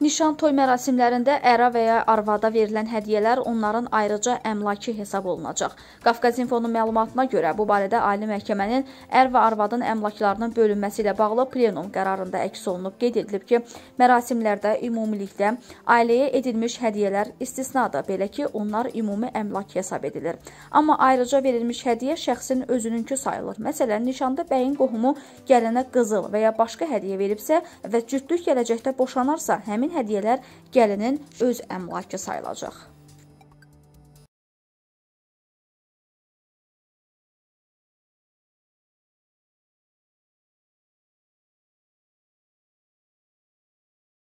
Nişan toy mərasimlərində ərə və ya arvada verilən hədiyyələr onların ayrıca əmlakı hesab olunacaq. Qafqaz İnfonun məlumatına görə bu barədə Ali Məhkəmənin ər və arvadın əmlaklarının bölünməsi ilə bağlı plenum qərarında əks olunub. Qeyd edilib ki, mərasimlərdə ümumilikdə ailəyə edilmiş hədiyyələr istisnadır, belə ki, onlar ümumi əmlak hesab edilir. Amma ayrıca verilmiş hədiyyə şəxsin özününkü sayılır. Məsələn, nişanda bəyin qohumu gələnə qızıl və ya başqa hədiyyə veribsə və cütlük gələcəkdə boşanarsa, həmin hədiyyələr gəlinin öz əmlakı sayılacaq.